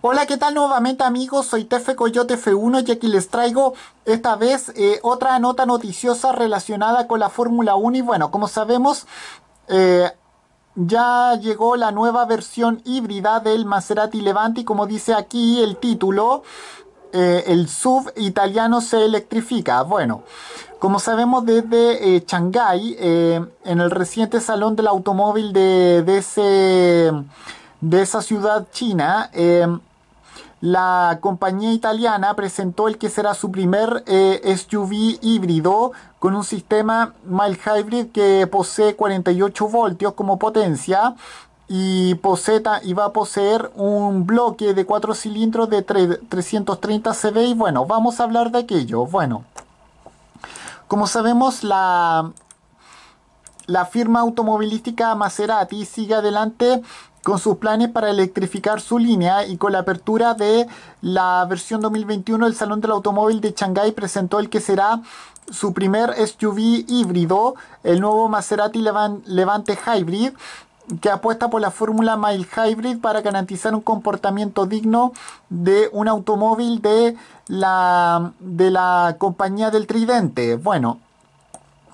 Hola, ¿qué tal nuevamente amigos? Soy Tefe Coyote F1 y aquí les traigo esta vez eh, otra nota noticiosa relacionada con la Fórmula 1 y bueno, como sabemos... Eh, ya llegó la nueva versión híbrida del Maserati Levante y como dice aquí el título, eh, el sub italiano se electrifica. Bueno, como sabemos desde Shanghai, en el reciente salón del automóvil de, de esa ciudad china, la compañía italiana presentó el que será su primer eh, SUV híbrido con un sistema mild hybrid que posee 48 voltios como potencia y, posee, y va a poseer un bloque de 4 cilindros de 330 CV y bueno, vamos a hablar de aquello. Bueno, como sabemos la, la firma automovilística Maserati sigue adelante con sus planes para electrificar su línea y con la apertura de la versión 2021 el Salón del Automóvil de Shanghái presentó el que será su primer SUV híbrido, el nuevo Maserati Levante Hybrid, que apuesta por la fórmula Mile Hybrid para garantizar un comportamiento digno de un automóvil de la, de la compañía del Tridente. Bueno,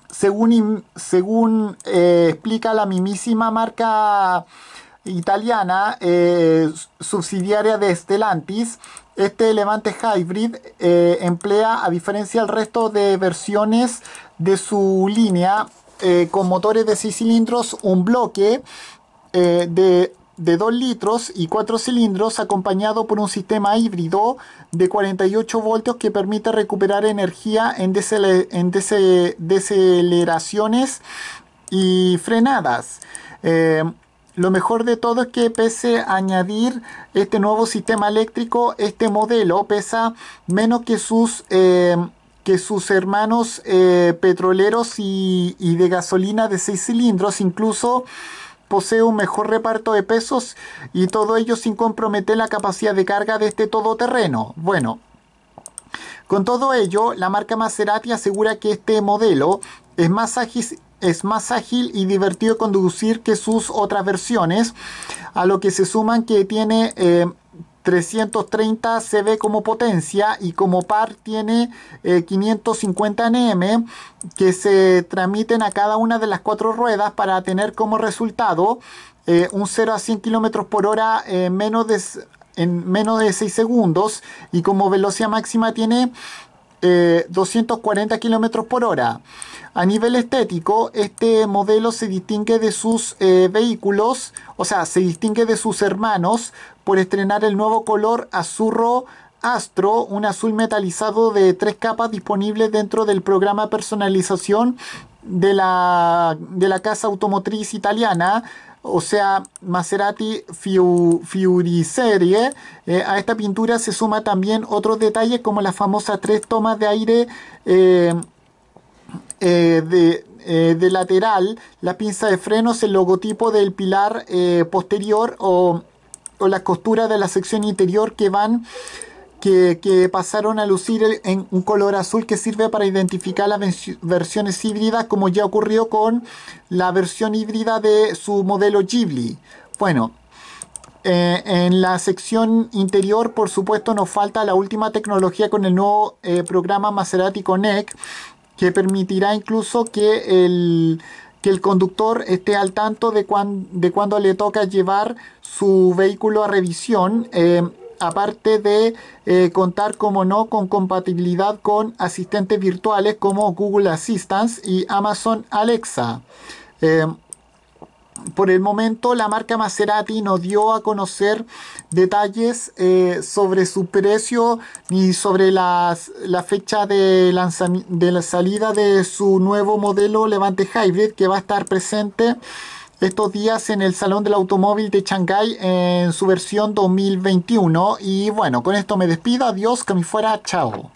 según, según eh, explica la mismísima marca italiana eh, subsidiaria de Stellantis. Este Levante Hybrid eh, emplea, a diferencia del resto de versiones de su línea, eh, con motores de 6 cilindros, un bloque de, de 2 litros y 4 cilindros, acompañado por un sistema híbrido de 48 voltios que permite recuperar energía en, y frenadas. Lo mejor de todo es que pese a añadir este nuevo sistema eléctrico, este modelo pesa menos que sus, eh, que sus hermanos eh, petroleros y, de gasolina de 6 cilindros, incluso posee un mejor reparto de pesos y todo ello sin comprometer la capacidad de carga de este todoterreno. Bueno, con todo ello, la marca Maserati asegura que este modelo es más ágil, es más ágil y divertido conducir que sus otras versiones, a lo que se suman que tiene... 330 eh, CV como potencia y como par tiene 550 eh, NM que se transmiten a cada una de las cuatro ruedas para tener como resultado eh, un 0 a 100 km por hora menos de, en menos de 6 segundos y como velocidad máxima tiene 240 eh, km por hora. A nivel estético, este modelo se distingue de sus eh, vehículos, o sea, se distingue de sus hermanos por estrenar el nuevo color azurro Astro, un azul metalizado de tres capas disponible dentro del programa personalización de la, de la casa automotriz italiana o sea, Maserati Fiuriserie. Eh, a esta pintura se suma también otros detalles como las famosas tres tomas de aire eh, eh, de, lateral, la pinza de frenos, el logotipo del pilar posterior o, o las costuras de la sección interior que van que, pasaron a lucir en un color azul que sirve para identificar las versiones híbridas como ya ocurrió con la versión híbrida de su modelo Ghibli. Bueno, eh, en la sección interior por supuesto nos falta la última tecnología con el nuevo eh, programa Maserati Connect que permitirá incluso que el, el conductor esté al tanto de, cuando cuándo le toca llevar su vehículo a revisión. Eh, aparte de eh, contar, como no, con compatibilidad con asistentes virtuales como Google Assistance y Amazon Alexa. Em, por el momento, la marca Maserati no dio a conocer detalles eh, sobre su precio ni sobre la fecha de, de la salida de su nuevo modelo Levante Hybrid que va a estar presente estos días en el Salón del Automóvil de Shanghái en su versión 2021. Y bueno, con esto me despido. Adiós, que me fuera. Chao.